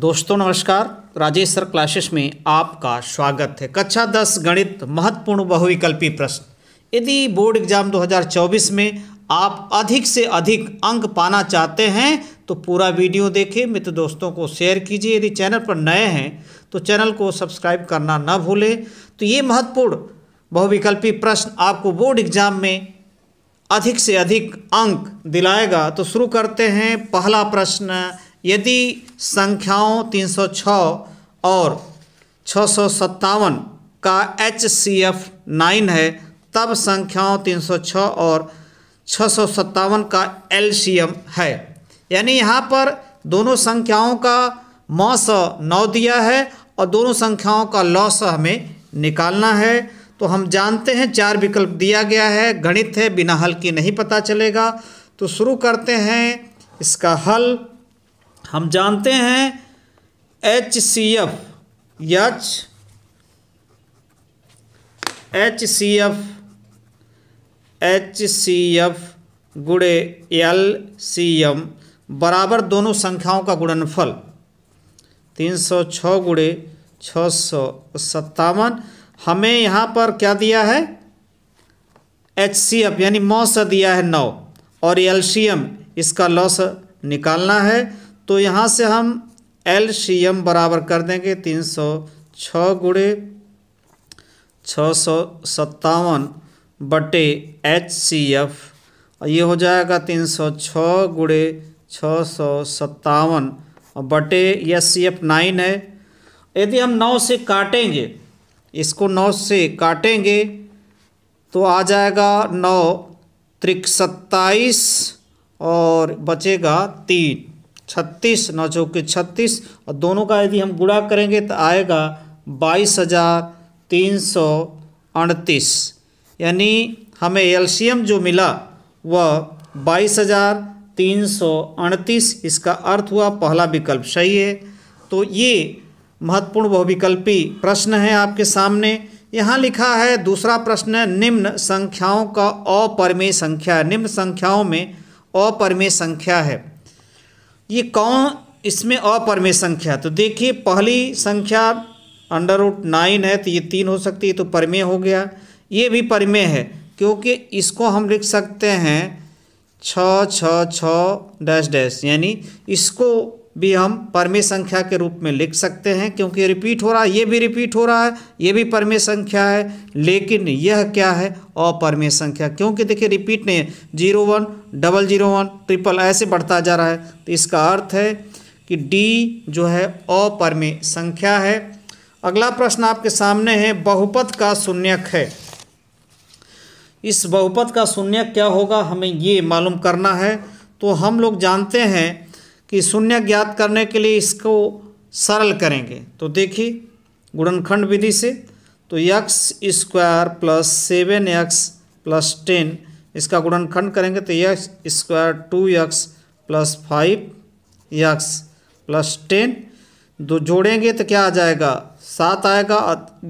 दोस्तों नमस्कार Rajesh sir classes में आपका स्वागत है कक्षा दस गणित महत्वपूर्ण बहुविकल्पी प्रश्न यदि बोर्ड एग्जाम 2024 में आप अधिक से अधिक अंक पाना चाहते हैं तो पूरा वीडियो देखें मित्र तो दोस्तों को शेयर कीजिए यदि चैनल पर नए हैं तो चैनल को सब्सक्राइब करना न भूलें तो ये महत्वपूर्ण बहुविकल्पी प्रश्न आपको बोर्ड एग्जाम में अधिक से अधिक अंक दिलाएगा तो शुरू करते हैं पहला प्रश्न यदि संख्याओं 306 और छः का एच सी एफ नाइन है तब संख्याओं 306 और छः का एल सी एम है यानी यहाँ पर दोनों संख्याओं का मौस नौ दिया है और दोनों संख्याओं का लॉस हमें निकालना है तो हम जानते हैं चार विकल्प दिया गया है गणित है बिना हल की नहीं पता चलेगा तो शुरू करते हैं इसका हल हम जानते हैं H C F H H C F H C F गुड़े एल सी एम बराबर दोनों संख्याओं का गुणनफल तीन सौ छः गुड़े छः सौ सत्तावन हमें यहाँ पर क्या दिया है एच सी एफ यानी मौ दिया है नौ और एल सी एम इसका लॉस निकालना है तो यहाँ से हम एल सी एम बराबर कर देंगे तीन सौ छः गुड़े छः सौ सत्तावन बटे एच सी एफ ये हो जाएगा तीन सौ छः गुड़े छः सौ सत्तावन बटे एस सी एफ नाइन है यदि हम नौ से काटेंगे इसको नौ से काटेंगे तो आ जाएगा नौ त्रिक सत्ताईस और बचेगा तीन छत्तीस नौ चौके छत्तीस और दोनों का यदि हम गुणा करेंगे तो आएगा बाईस हज़ार तीन सौ अड़तीस यानी हमें एलसीएम जो मिला वह बाईस हज़ार तीन सौ अड़तीस इसका अर्थ हुआ पहला विकल्प सही है तो ये महत्वपूर्ण बहुविकल्पी प्रश्न है आपके सामने यहाँ लिखा है दूसरा प्रश्न निम्न संख्याओं का अपरमेय संख्या निम्न संख्याओं में अपरमेय संख्या है ये कौन इसमें अपर संख्या तो देखिए पहली संख्या अंडर रूट नाइन है तो ये तीन हो सकती है तो परमेय हो गया ये भी परमेय है क्योंकि इसको हम लिख सकते हैं छ छ छ डैश डैश यानी इसको भी हम परमे संख्या के रूप में लिख सकते हैं क्योंकि रिपीट हो रहा है ये भी रिपीट हो रहा है ये भी परमे संख्या है लेकिन यह क्या है अपरमे संख्या क्योंकि देखिए रिपीट नहीं है zero one double zero one triple ऐसे बढ़ता जा रहा है तो इसका अर्थ है कि डी जो है अपरमे संख्या है अगला प्रश्न आपके सामने है बहुपद का शून्यक है इस बहुपद का शून्यक क्या होगा हमें ये मालूम करना है तो हम लोग जानते हैं कि शून्य ज्ञात करने के लिए इसको सरल करेंगे तो देखिए गुणनखंड विधि से तो x square plus seven x plus ten इसका गुणनखंड करेंगे तो x square two x plus five x plus ten दो जोड़ेंगे तो क्या आ जाएगा सात आएगा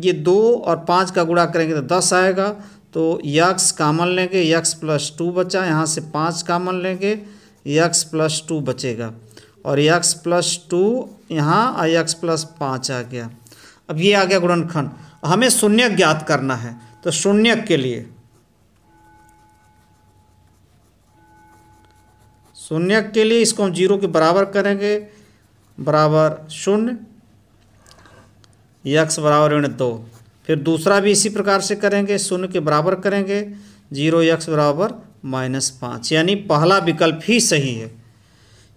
ये दो और पाँच का गुणा करेंगे तो दस आएगा तो यक्स कामन लेंगे यक्स प्लस टू बचा यहाँ से पाँच कामन लेंगे यक्स प्लस टू बचेगा और यक्स प्लस टू यहाँ आई एक्स प्लस पाँच आ गया अब ये आ गया गुणनखंड हमें शून्य ज्ञात करना है तो शून्य के लिए शून्य के लिए इसको हम जीरो के बराबर करेंगे बराबर शून्य x बराबर ऋण दो फिर दूसरा भी इसी प्रकार से करेंगे शून्य के बराबर करेंगे जीरो यक्स बराबर माइनस पाँच यानी पहला विकल्प ही सही है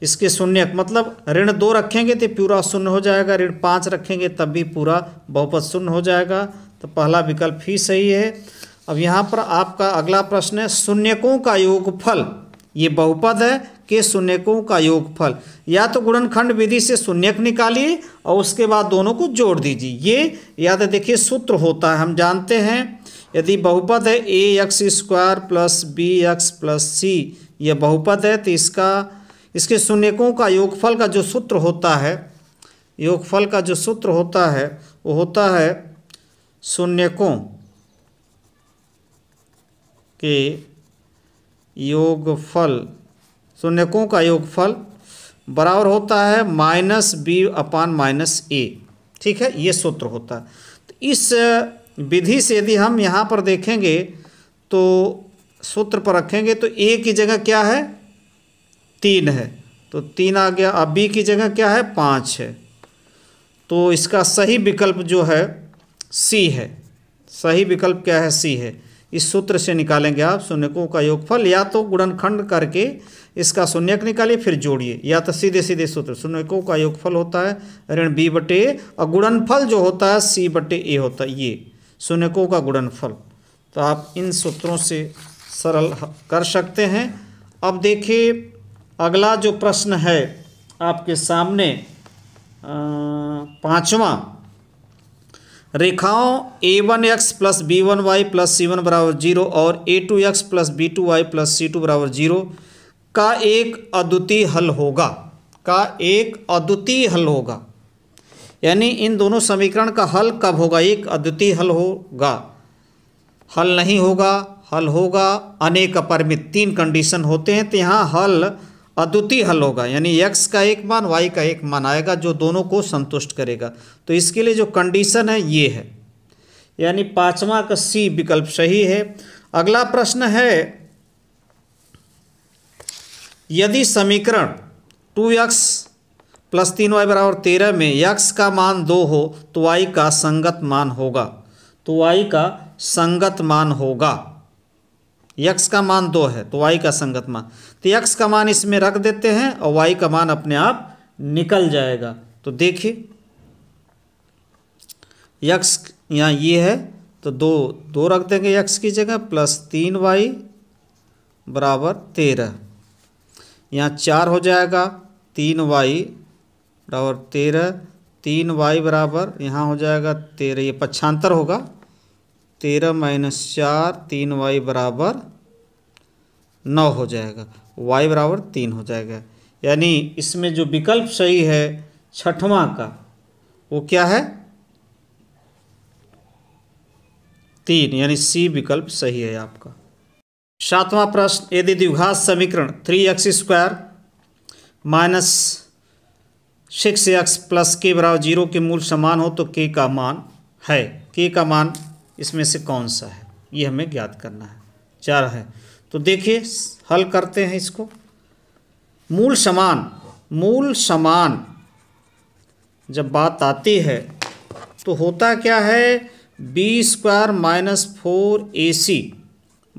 इसके शून्यक मतलब ऋण दो रखेंगे तो पूरा शून्य हो जाएगा ऋण पाँच रखेंगे तब भी पूरा बहुपद शून्य हो जाएगा तो पहला विकल्प ही सही है अब यहाँ पर आपका अगला प्रश्न है शून्यकों का योगफल ये बहुपद है के शून्यकों का योगफल या तो गुणनखंड विधि से शून्यक निकालिए और उसके बाद दोनों को जोड़ दीजिए ये या तो देखिए सूत्र होता है हम जानते हैं यदि बहुपद है a x square plus b x plus c यह बहुपद है तो इसका इसके शून्यकों का योगफल का जो सूत्र होता है योगफल का जो सूत्र होता है वो होता है शून्यकों के योगफल शून्यकों का योगफल बराबर होता है minus b upon minus a ठीक है ये सूत्र होता है तो इस विधि से यदि हम यहाँ पर देखेंगे तो सूत्र पर रखेंगे तो ए की जगह क्या है तीन है तो तीन आ गया अब बी की जगह क्या है पाँच है तो इसका सही विकल्प जो है सी है सही विकल्प क्या है सी है इस सूत्र से निकालेंगे आप शून्यकों का योगफल या तो गुणनखंड करके इसका शून्यक निकालिए फिर जोड़िए या तो सीधे सीधे सूत्र शून्यकों का योगफल होता है ऋण बी बटे और गुणनफल जो होता है सी बटे ए होता है ये शून्यकों का गुणनफल तो आप इन सूत्रों से सरल कर सकते हैं अब देखिए अगला जो प्रश्न है आपके सामने पांचवा रेखाओं a one x plus b one y plus c one बराबर जीरो और a two x plus b two y plus c two बराबर जीरो का एक अद्वितीय हल होगा का एक अद्वितीय हल होगा यानी इन दोनों समीकरण का हल कब होगा एक अद्वितीय हल होगा हल नहीं होगा हल होगा अनेक अपरिमित तीन कंडीशन होते हैं तो यहाँ हल अद्वितीय हल होगा यानी एक्स का एक मान वाई का एक मान आएगा जो दोनों को संतुष्ट करेगा तो इसके लिए जो कंडीशन है ये है यानी पांचवा का सी विकल्प सही है अगला प्रश्न है यदि समीकरण टू एक्स प्लस तीन वाई बराबर तेरह में यक्स का मान दो हो तो वाई का संगत मान होगा तो वाई का संगत मान होगा यक्स का मान दो है तो वाई का संगत मान तो एक्स का मान इसमें रख देते हैं और वाई का मान अपने आप निकल जाएगा तो देखिए यक्स यहाँ ये है तो दो दो रख देंगे यक्स की जगह प्लस तीन वाई बराबर तेरह यहाँ चार हो जाएगा तीन वाई बराबर तेरह तीन वाई बराबर यहाँ हो जाएगा तेरह ये पक्षांतर होगा तेरह माइनस चार तीन वाई बराबर नौ हो जाएगा वाई बराबर तीन हो जाएगा यानी इसमें जो विकल्प सही है छठवां का वो क्या है तीन यानी सी विकल्प सही है आपका सातवां प्रश्न यदि द्विघात समीकरण three x square minus six x plus के बराबर जीरो के मूल समान हो तो के का मान है के का मान इसमें से कौन सा है ये हमें ज्ञात करना है चार है तो देखिए हल करते हैं इसको मूल समान मूल समान जब बात आती है तो होता क्या है b square minus four a c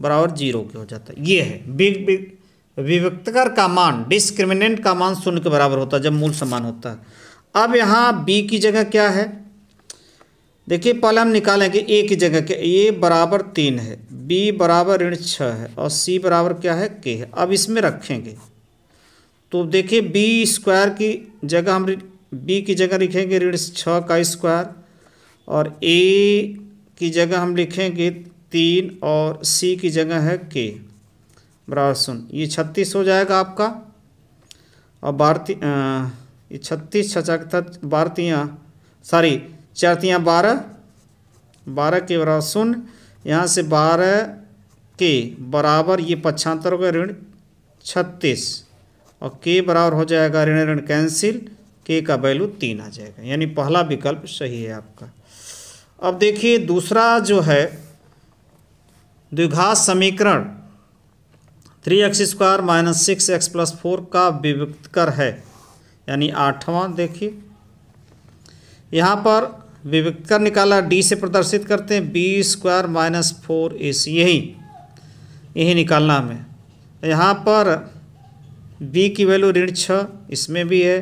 बराबर जीरो के हो जाता है ये है बिग बिग विभक्तकर का मान डिस्क्रिमिनेंट का मान शून्य के बराबर होता है जब मूल समान होता है अब यहाँ बी की जगह क्या है देखिए पहले हम निकालें कि ए की जगह के ए बराबर तीन है बी बराबर ऋण छः है और सी बराबर क्या है के है अब इसमें रखेंगे तो देखिए बी स्क्वायर की जगह हम बी की जगह लिखेंगे ऋण छः का स्क्वायर और ए की जगह हम लिखेंगे तीन और सी की जगह है के बराबर सुन ये छत्तीस हो जाएगा आपका और भारतीय ये छत्तीस छचकता भारतीय सॉरी चारतियाँ बारह बारह के बराबर शून्य यहाँ से बारह के बराबर ये पक्षांतर हो गया ऋण छत्तीस और के बराबर हो जाएगा ऋण ऋण कैंसिल के का वैल्यू तीन आ जाएगा यानी पहला विकल्प सही है आपका अब देखिए दूसरा जो है द्विघात समीकरण three x square minus six x plus four का विविक्तकर है यानी आठवां देखिए यहाँ पर विभक्तर निकाला डी से प्रदर्शित करते हैं b square minus four a c यही यही निकालना हमें तो यहाँ पर बी की वैल्यू ऋण छः इसमें भी है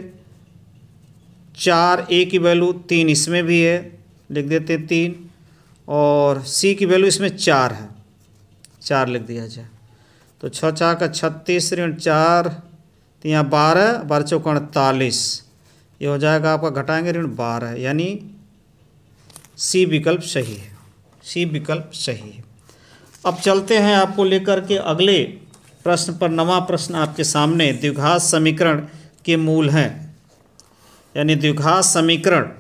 चार ए की वैल्यू तीन इसमें भी है लिख देते हैं तीन और सी की वैल्यू इसमें चार है चार लिख दिया जाए तो छः चार का छत्तीस ऋण चार तो यहाँ बारह बारह चौक अड़तालीस ये हो जाएगा आपका घटाएंगे ऋण बारह यानी सी विकल्प सही है सी विकल्प सही है अब चलते हैं आपको लेकर के अगले प्रश्न पर नवा प्रश्न आपके सामने द्विघात समीकरण के मूल हैं यानी द्विघात समीकरण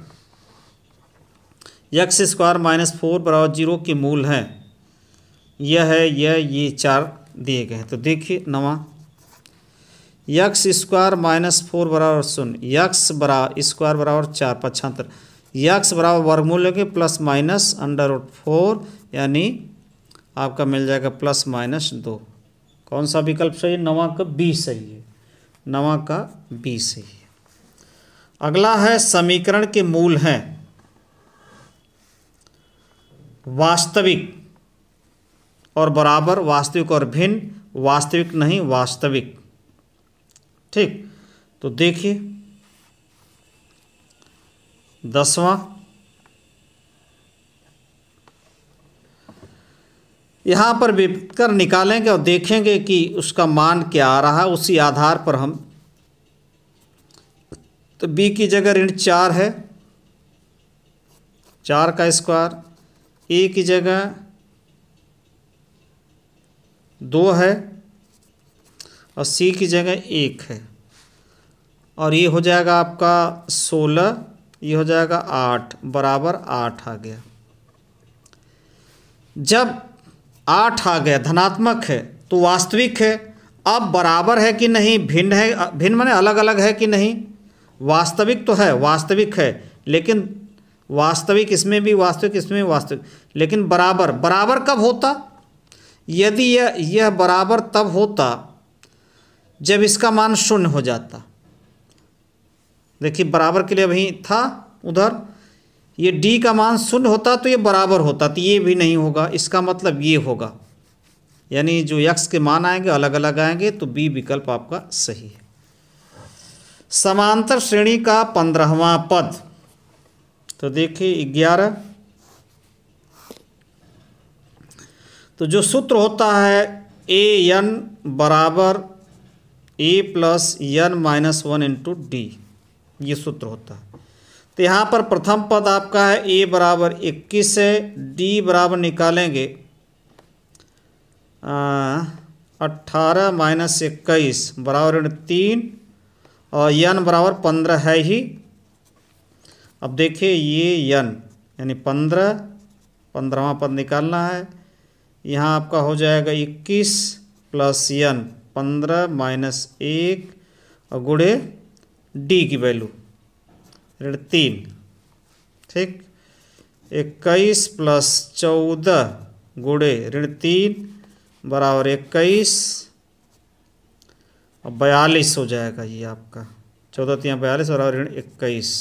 यक्स स्क्वायर माइनस फोर बराबर जीरो के मूल हैं यह है यह ये चार दिए गए हैं तो देखिए नवा यक्स स्क्वायर माइनस फोर बराबर शून्य यक्स बरा स्क्वायर बराबर चार पचहत्तर यक्स बराबर वर्गमूल के plus minus under root four यानी आपका मिल जाएगा प्लस माइनस दो कौन सा विकल्प सही नवा का बी सही है नवा का बी सही है अगला है समीकरण के मूल हैं वास्तविक और बराबर वास्तविक और भिन्न वास्तविक नहीं वास्तविक ठीक तो देखिए दसवां यहाँ पर कर निकालेंगे और देखेंगे कि उसका मान क्या आ रहा है उसी आधार पर हम तो बी की जगह ऋण चार है चार का स्क्वायर ए की जगह दो है और सी की जगह एक है और ये हो जाएगा आपका सोलह ये हो जाएगा आठ बराबर आठ आ गया जब आठ आ गया धनात्मक है तो वास्तविक है अब बराबर है कि नहीं भिन्न है भिन्न माने अलग अलग है कि नहीं वास्तविक तो है वास्तविक है लेकिन वास्तविक इसमें भी वास्तविक इसमें भी वास्तविक लेकिन बराबर बराबर कब होता यदि यह यह बराबर तब होता जब इसका मान शून्य हो जाता देखिए बराबर के लिए वहीं था उधर ये डी का मान शून्य होता तो ये बराबर होता तो ये भी नहीं होगा इसका मतलब ये होगा यानी जो यक्स के मान आएंगे अलग अलग आएंगे तो बी विकल्प आपका सही है समांतर श्रेणी का पंद्रहवा पद तो देखिए ग्यारह तो जो सूत्र होता है ए एन बराबर a plus n minus one into d ये सूत्र होता है तो यहाँ पर प्रथम पद आपका है ए बराबर इक्कीस है डी बराबर निकालेंगे अट्ठारह माइनस इक्कीस बराबर तीन और यन बराबर पंद्रह है ही अब देखिए ये यन यानी पंद्रह पंद्रहवा पद निकालना है यहाँ आपका हो जाएगा इक्कीस प्लस यन पंद्रह माइनस एक और गुड़े डी की वैल्यू ऋण तीन ठीक इक्कीस प्लस चौदह गुड़े ऋण तीन बराबर इक्कीस और बयालीस हो जाएगा ये आपका चौदह तीन बयालीस बराबर ऋण इक्कीस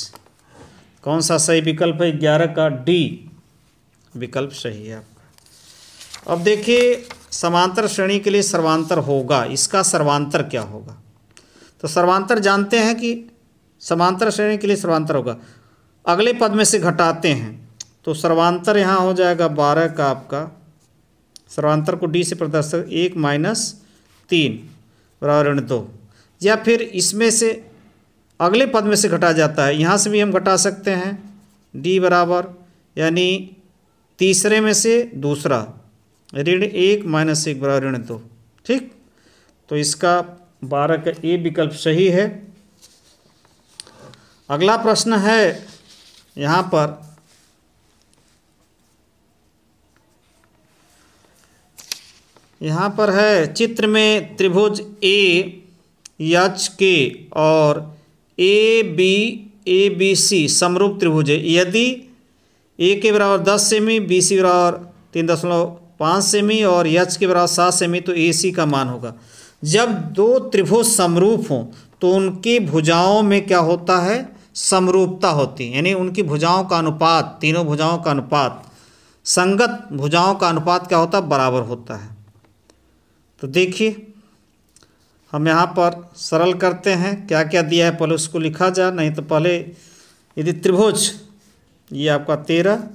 कौन सा सही विकल्प है ग्यारह का डी विकल्प सही है आपका अब देखिए समांतर श्रेणी के लिए सर्वांतर होगा इसका सर्वांतर क्या होगा तो सर्वांतर जानते हैं कि समांतर श्रेणी के लिए सर्वांतर होगा अगले पद में से घटाते हैं तो सर्वांतर यहाँ हो जाएगा बारह का आपका सर्वांतर को डी से प्रदर्शित एक माइनस तीन बराबर ऋण दो या फिर इसमें से अगले पद में से घटा जाता है यहाँ से भी हम घटा सकते हैं डी बराबर यानी तीसरे में से दूसरा ऋण एक माइनस एक बराबर ऋण दो ठीक तो इसका बारह का ए विकल्प सही है अगला प्रश्न है यहाँ पर यहाँ पर है चित्र में त्रिभुज ए एच के और A B A B C समरूप त्रिभुज है यदि ए के बराबर दस सेमी बी सी बराबर तीन दशमलव पाँच सेमी और एच के बराबर सात सेमी तो ए सी का मान होगा जब दो त्रिभुज समरूप हों तो उनकी भुजाओं में क्या होता है समरूपता होती है यानी उनकी भुजाओं का अनुपात तीनों भुजाओं का अनुपात संगत भुजाओं का अनुपात क्या होता है बराबर होता है तो देखिए हम यहाँ पर सरल करते हैं क्या क्या दिया है पहले उसको लिखा जाए नहीं तो पहले यदि त्रिभुज ये आपका तेरह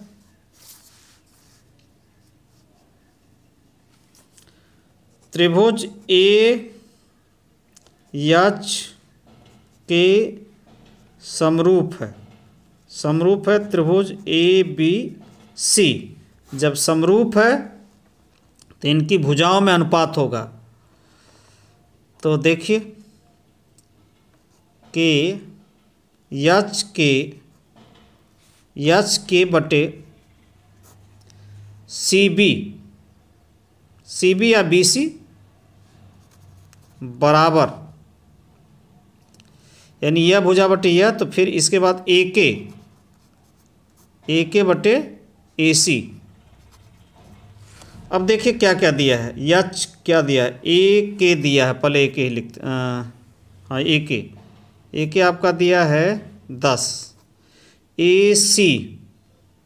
त्रिभुज ए यच के समरूप है समरूप है त्रिभुज ए बी सी जब समरूप है तो इनकी भुजाओं में अनुपात होगा तो देखिए के यच के यच के बटे सी बी सी बी या बी सी बराबर यानी यह भुजा बटे यह तो फिर इसके बाद ए के ए के बटे ए सी अब देखिए क्या क्या दिया है यच क्या दिया है ए के दिया है पहले ए के लिखते हाँ ए के ए के आपका दिया है दस ए सी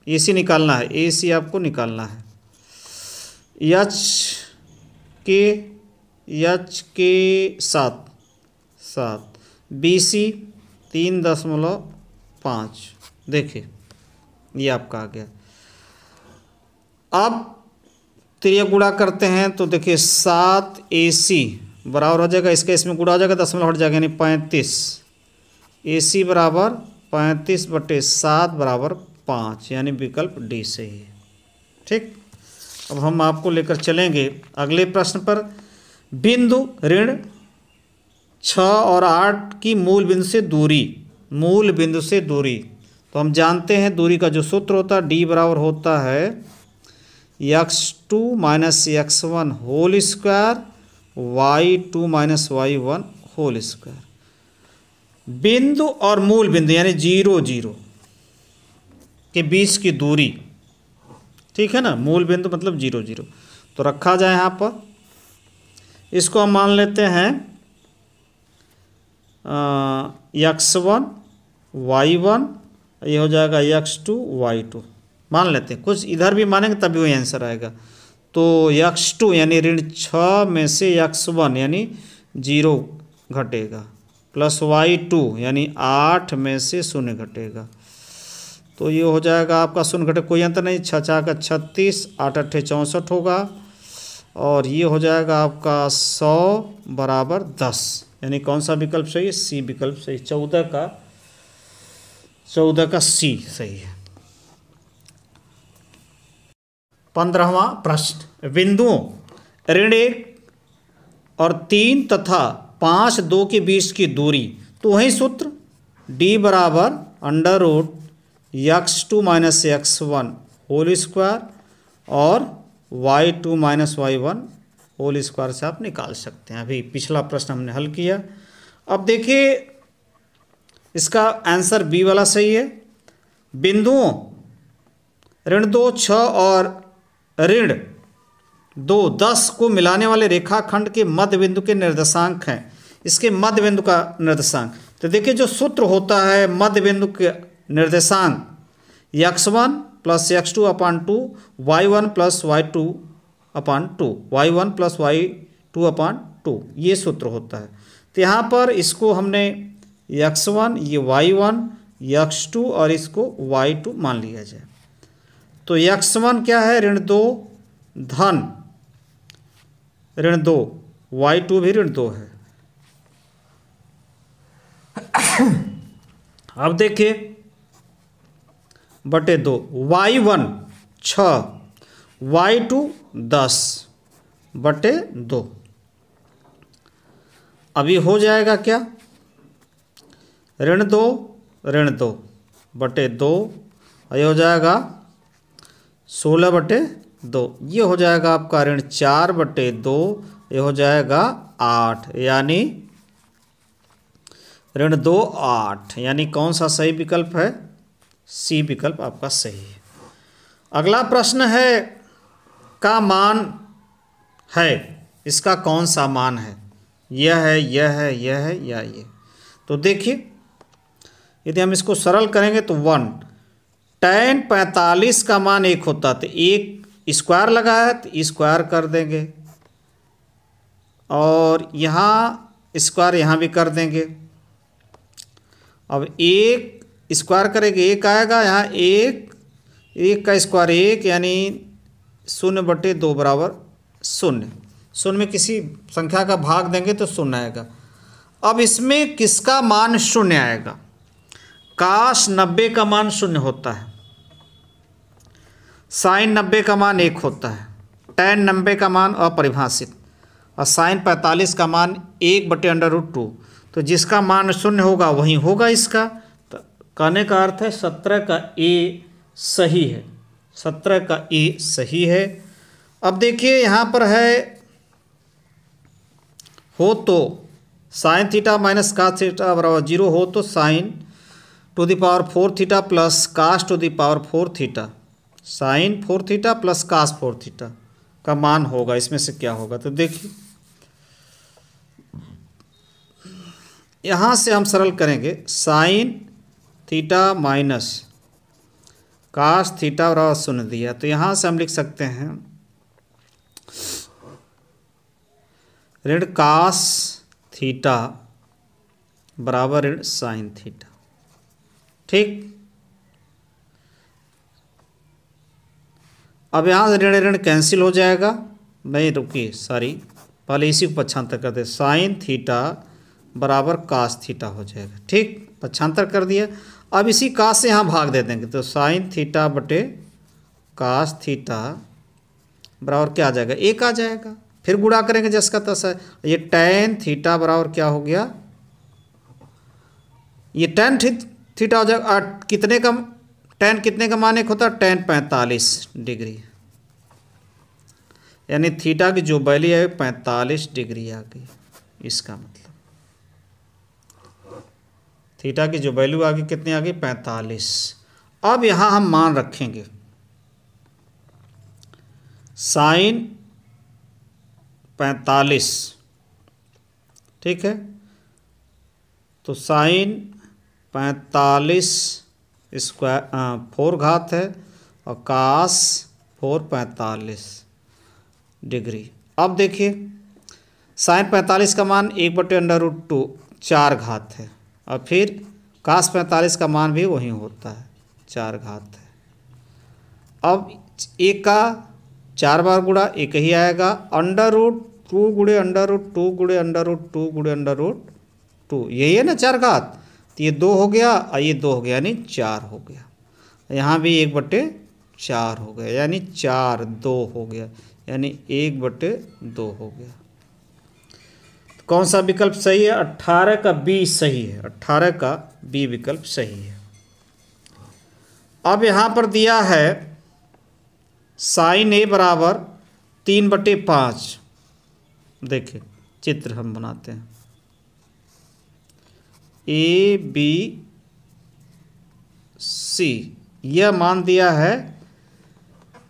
ए सी निकालना है ए सी आपको निकालना है यच के एच के सात सात बी सी तीन दशमलव पाँच देखिए ये आपका आ गया अब त्रिया गुड़ा करते हैं तो देखिए सात ए सी बराबर हो जाएगा इसका इसमें गुड़ा हो जाएगा दशमलव हट जाएगा यानी पैंतीस ए सी बराबर पैंतीस बटे सात बराबर पाँच यानी विकल्प डी सही है ठीक अब हम आपको लेकर चलेंगे अगले प्रश्न पर बिंदु ऋण छ और आठ की मूल बिंदु से दूरी मूल बिंदु से दूरी तो हम जानते हैं दूरी का जो सूत्र होता है डी बराबर होता है x two minus x one whole square y two minus y one whole square बिंदु और मूल बिंदु यानी जीरो जीरो के बीच की दूरी ठीक है ना मूल बिंदु मतलब जीरो जीरो तो रखा जाए यहाँ पर इसको हम मान लेते हैं यक्स वन वाई वन ये हो जाएगा यक्स टू वाई टू मान लेते हैं कुछ इधर भी मानेंगे तभी वही आंसर आएगा तो यक्स टू यानी ऋण छः में से यक्स वन यानी जीरो घटेगा प्लस वाई टू यानी आठ में से शून्य घटेगा तो ये हो जाएगा आपका शून्य घटे कोई अंतर नहीं छः छः का छत्तीस आठ अट्ठे चौंसठ होगा और ये हो जाएगा आपका सौ बराबर दस यानी कौन सा विकल्प सही है सी विकल्प सही चौदह का चौदह का सी सही है पंद्रहवा प्रश्न बिंदुओं ऋण एक और तीन तथा पाँच दो के बीच की दूरी तो वही सूत्र डी बराबर under root x two minus x one whole square और y two minus y one whole square से आप निकाल सकते हैं अभी पिछला प्रश्न हमने हल किया अब देखिए इसका आंसर बी वाला सही है बिंदुओं ऋण दो छ और ऋण दो दस को मिलाने वाले रेखाखंड के मध्य बिंदु के निर्देशांक हैं इसके मध्य बिंदु का निर्देशांक तो देखिए जो सूत्र होता है मध्य बिंदु के निर्देशांक x one plus x two upon two y one plus y two upon two y one plus y two upon two ये सूत्र होता है तो यहाँ पर इसको हमने एक्स वन ये वाई वन एक्स टू और इसको वाई टू मान लिया जाए तो एक्स वन क्या है ऋण दो धन ऋण दो वाई टू भी ऋण दो है अब देखिए बटे दो वाई वन छ वाई टू दस बटे दो अभी हो जाएगा क्या ऋण दो ऋण दो बटे दो ये हो जाएगा सोलह बटे दो ये हो जाएगा आपका ऋण चार बटे दो ये हो जाएगा आठ यानी ऋण दो आठ यानी कौन सा सही विकल्प है सी विकल्प आपका सही है अगला प्रश्न है का मान है इसका कौन सा मान है यह है यह है यह है या ये तो देखिए यदि हम इसको सरल करेंगे तो वन टेन पैंतालीस का मान एक होता तो एक स्क्वायर लगा है तो स्क्वायर कर देंगे और यहाँ स्क्वायर यहाँ भी कर देंगे अब एक स्क्वायर करेंगे एक आएगा यहाँ एक एक का स्क्वायर एक यानी शून्य बटे दो बराबर शून्य शून्य में किसी संख्या का भाग देंगे तो शून्य आएगा अब इसमें किसका मान शून्य आएगा काश नब्बे का मान शून्य होता है साइन नब्बे का मान एक होता है टेन नब्बे का मान अपरिभाषित और साइन पैंतालीस का मान एक बटे अंडर रूट टू तो जिसका मान शून्य होगा वही होगा इसका कहने का अर्थ है सत्रह का ए सही है सत्रह का ए सही है अब देखिए यहाँ पर है हो तो sine theta minus cos theta बराबर जीरो हो तो sine to the power four theta plus cos to the power four theta sine four theta plus cos four theta का मान होगा इसमें से क्या होगा तो देखिए यहाँ से हम सरल करेंगे sine theta minus cos theta बराबर शून्य दिया तो यहाँ से हम लिख सकते हैं ऋण काश थीटा बराबर ऋण साइन थीटा ठीक अब यहाँ से ऋण ऋण कैंसिल हो जाएगा नहीं रुकिए सॉरी पहले इसी को पक्षांतर कर दे साइन थीटा बराबर काश थीटा हो जाएगा ठीक पक्षांतर कर दिया अब इसी कास से यहाँ भाग दे देंगे तो साइन थीटा बटे कास थीटा बराबर क्या आ जाएगा एक आ जाएगा फिर गुड़ा करेंगे जिसका तस है ये टेन थीटा बराबर क्या हो गया ये टेन थी थीटा हो जाएगा कितने का टेन कितने का मान एक होता है टेन पैंतालीस डिग्री यानी थीटा की जो बैली है पैंतालीस डिग्री आ गई इसका थीटा की जो वैल्यू आ गई कितनी आ गई पैंतालीस अब यहाँ हम मान रखेंगे साइन पैंतालीस ठीक है तो साइन पैंतालीस स्क्वायर फोर घात है और कास फोर पैंतालीस डिग्री अब देखिए साइन पैंतालीस का मान एक बटे अंडर रूट टू चार घात है और फिर काश पैंतालीस का मान भी वही होता है चार घात है अब एक का चार बार गुड़ा एक ही आएगा अंडर रूट टू गुड़े अंडर रूट टू गुड़े अंडर रूट टू गुड़े अंडर रूट टू यही है ना चार घात तो ये दो हो गया और ये दो हो गया यानी चार हो गया यहाँ भी एक बटे चार हो गया यानी चार दो हो गया यानी एक बटे दो हो गया कौन सा विकल्प सही है अट्ठारह का बी सही है अट्ठारह का बी विकल्प सही है अब यहाँ पर दिया है साइन ए बराबर तीन बटे पाँच देखे चित्र हम बनाते हैं ए बी सी यह मान दिया है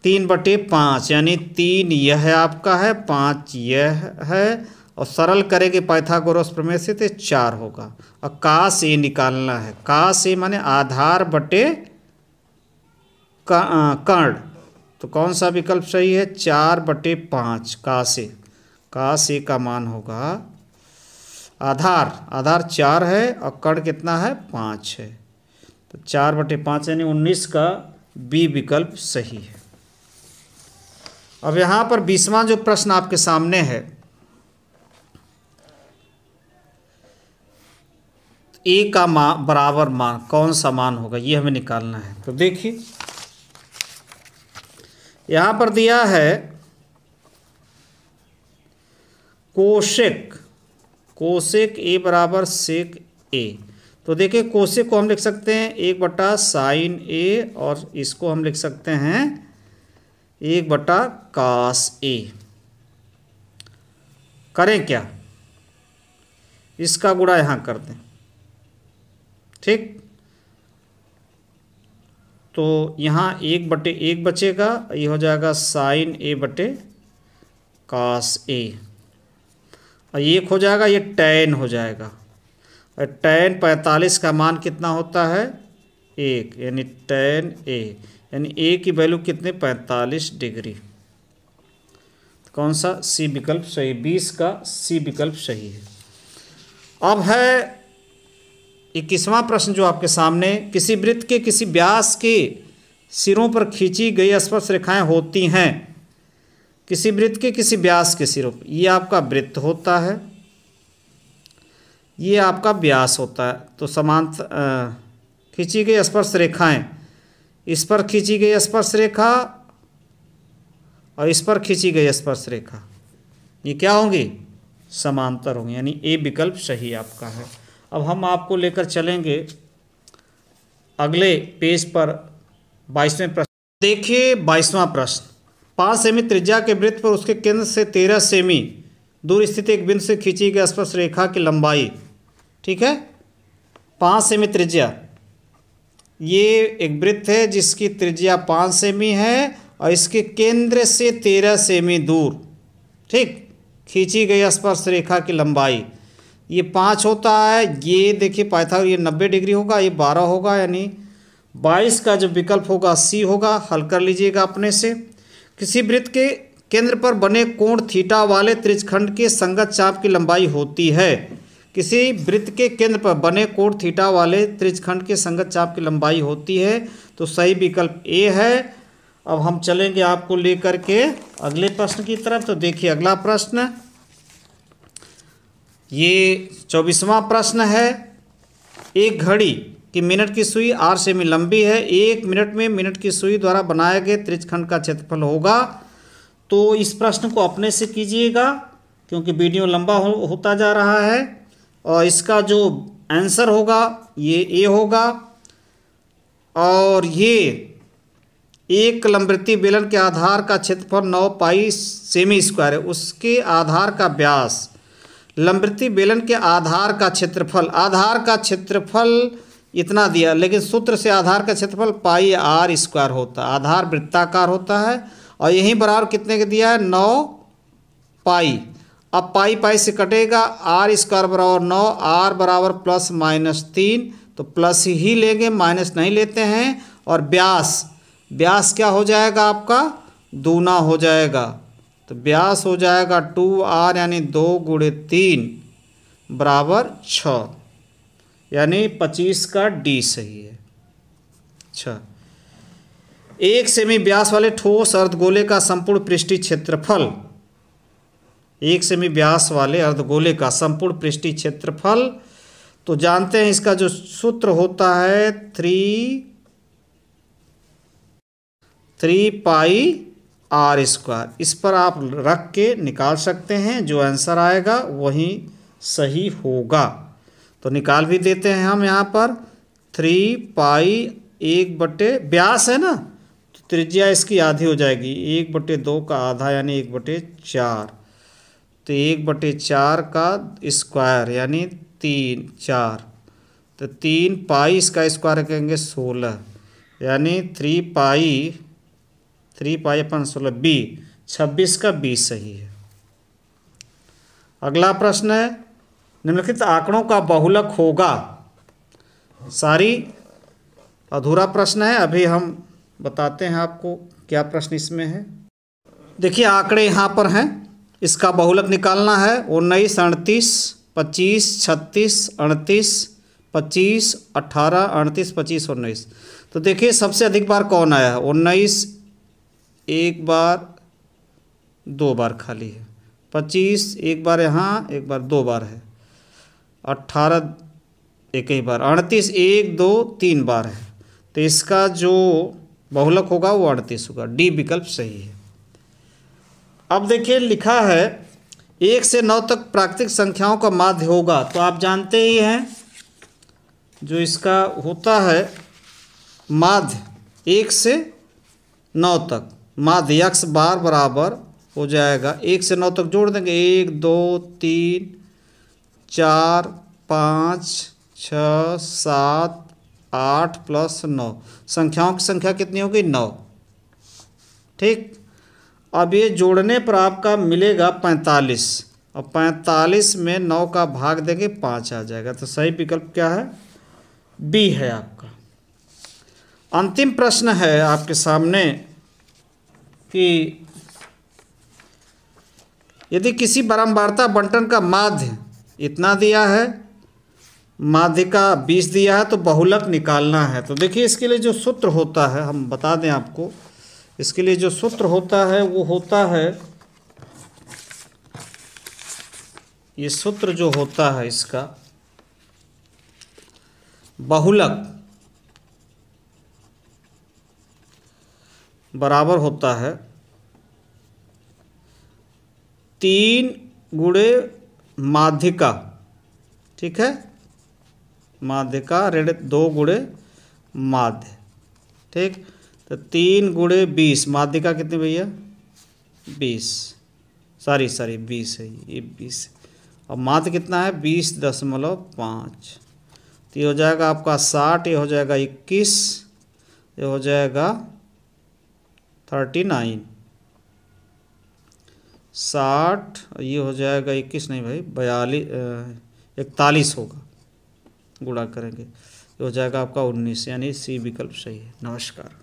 तीन बटे पाँच यानी तीन यह आपका है पाँच यह है और सरल करेंगे पाइथागोरस प्रमेय से तो चार होगा और का से निकालना है का से माने आधार बटे कर्ण तो कौन सा विकल्प सही है चार बटे पाँच का से का से का मान होगा आधार आधार चार है और कर्ण कितना है पाँच है तो चार बटे पाँच यानी उन्नीस का बी विकल्प सही है अब यहाँ पर बीसवां जो प्रश्न आपके सामने है ए का मान बराबर मान कौन सा मान होगा ये हमें निकालना है तो देखिए यहां पर दिया है कोशिक कोशिक ए बराबर सेक ए तो देखिए कोशिक को हम लिख सकते हैं एक बटा साइन ए और इसको हम लिख सकते हैं एक बटा कास ए करें क्या इसका गुड़ा यहां कर दें ठीक तो यहाँ एक बटे एक बचेगा ये हो जाएगा साइन ए बटे कास ए और एक हो जाएगा ये टेन हो जाएगा और टेन पैंतालीस का मान कितना होता है एक यानी टेन ए यानी ए की वैल्यू कितने पैंतालीस डिग्री तो कौन सा सी विकल्प सही बीस का सी विकल्प सही है अब है इक्कीसवां प्रश्न जो आपके सामने किसी वृत्त के किसी व्यास के सिरों पर खींची गई स्पर्श रेखाएं होती हैं किसी वृत्त के किसी व्यास के सिरों पर ये आपका वृत्त होता है ये आपका व्यास होता है तो समांत खींची गई स्पर्श रेखाएं इस पर खींची गई स्पर्श रेखा और इस पर खींची गई स्पर्श रेखा ये क्या होंगी समांतर होंगी यानी ए विकल्प सही आपका है अब हम आपको लेकर चलेंगे अगले पेज पर बाईसवें प्रश्न देखिए बाईसवां प्रश्न पाँच सेमी त्रिज्या के वृत्त पर उसके केंद्र से तेरह सेमी दूर स्थित एक बिंदु से खींची गई स्पर्श रेखा की लंबाई ठीक है पाँच सेमी त्रिज्या ये एक वृत्त है जिसकी त्रिज्या पाँच सेमी है और इसके केंद्र से तेरह सेमी दूर ठीक खींची गई स्पर्श रेखा की लंबाई ये पाँच होता है ये देखिए पाइथागोरस ये नब्बे डिग्री होगा ये बारह होगा यानी बाईस का जो विकल्प होगा सी होगा हल कर लीजिएगा अपने से किसी वृत्त के केंद्र पर बने कोण थीटा वाले त्रिजखंड के संगत चाप की लंबाई होती है किसी वृत्त के केंद्र पर बने कोण थीटा वाले त्रिजखंड के संगत चाप की लंबाई होती है तो सही विकल्प ए है अब हम चलेंगे आपको लेकर के अगले प्रश्न की तरफ तो देखिए अगला प्रश्न ये चौबीसवां प्रश्न है एक घड़ी कि मिनट की सुई आर से में लंबी है एक मिनट में मिनट की सुई द्वारा बनाए गए त्रिजखंड का क्षेत्रफल होगा तो इस प्रश्न को अपने से कीजिएगा क्योंकि वीडियो लंबा हो, होता जा रहा है और इसका जो आंसर होगा ये ए होगा और ये एक लंबृति बेलन के आधार का क्षेत्रफल नौ पाई सेमी स्क्वायर है उसके आधार का व्यास लंबृति बेलन के आधार का क्षेत्रफल आधार का क्षेत्रफल इतना दिया लेकिन सूत्र से आधार का क्षेत्रफल पाई आर स्क्वायर होता है आधार वृत्ताकार होता है और यहीं बराबर कितने के दिया है नौ पाई अब पाई पाई से कटेगा आर स्क्वायर बराबर नौ आर बराबर प्लस माइनस तीन तो प्लस ही लेंगे माइनस नहीं लेते हैं और ब्यास ब्यास क्या हो जाएगा आपका दूना हो जाएगा तो ब्यास हो जाएगा टू आर यानी दो गुड़े तीन बराबर छ यानी पच्चीस का डी सही है छ एक सेमी ब्यास वाले ठोस अर्धगोले का संपूर्ण पृष्ठी क्षेत्रफल एक सेमी ब्यास वाले अर्धगोले का संपूर्ण पृष्ठी क्षेत्रफल तो जानते हैं इसका जो सूत्र होता है three three pi r square इस पर आप रख के निकाल सकते हैं जो आंसर आएगा वही सही होगा तो निकाल भी देते हैं हम यहाँ पर थ्री पाई एक बटे ब्यास है ना तो त्रिज्या इसकी आधी हो जाएगी एक बटे दो का आधा यानी एक बटे चार तो एक बटे चार का स्क्वायर यानी तीन चार तो तीन पाई इसका स्क्वायर कहेंगे सोलह यानी थ्री पाई थ्री पाई अपन सोलह बी छब्बीस का बी सही है अगला प्रश्न है निम्नलिखित आंकड़ों का बहुलक होगा सारी अधूरा प्रश्न है अभी हम बताते हैं आपको क्या प्रश्न इसमें है देखिए आंकड़े यहाँ पर हैं इसका बहुलक निकालना है उन्नीस अड़तीस पच्चीस छत्तीस अड़तीस पच्चीस अट्ठारह अड़तीस पच्चीस उन्नीस तो देखिए सबसे अधिक बार कौन आया उन्नीस एक बार दो बार खाली है पच्चीस एक बार यहाँ एक बार दो बार है अट्ठारह एक ही बार अड़तीस एक दो तीन बार है तो इसका जो बहुलक होगा वो अड़तीस होगा डी विकल्प सही है अब देखिए लिखा है एक से नौ तक प्राकृतिक संख्याओं का माध्य होगा तो आप जानते ही हैं जो इसका होता है माध्य एक से नौ तक माध्यक्ष बार बराबर हो जाएगा एक से नौ तक जोड़ देंगे एक दो तीन चार पाँच छ सात आठ प्लस नौ संख्याओं की संख्या कितनी होगी नौ ठीक अब ये जोड़ने पर आपका मिलेगा पैंतालीस और पैंतालीस में नौ का भाग देंगे पाँच आ जाएगा तो सही विकल्प क्या है बी है आपका अंतिम प्रश्न है आपके सामने कि यदि किसी परमवार्ता बंटन का माध्य इतना दिया है माध्य का बीस दिया है तो बहुलक निकालना है तो देखिए इसके लिए जो सूत्र होता है हम बता दें आपको इसके लिए जो सूत्र होता है वो होता है ये सूत्र जो होता है इसका बहुलक बराबर होता है तीन गुड़े माध्यिका ठीक है माध्यिका ऋण दो गुड़े माध्य ठीक तो तीन गुड़े बीस माध्यिका कितनी भैया बीस सॉरी सॉरी बीस है ये बीस और माध्य कितना है बीस दशमलव पाँच तो ये हो जाएगा आपका साठ ये हो जाएगा इक्कीस ये हो जाएगा थर्टी नाइन साठ ये हो जाएगा इक्कीस नहीं भाई बयालीस इकतालीस होगा गुणा करेंगे ये हो जाएगा आपका उन्नीस यानी सी विकल्प सही है नमस्कार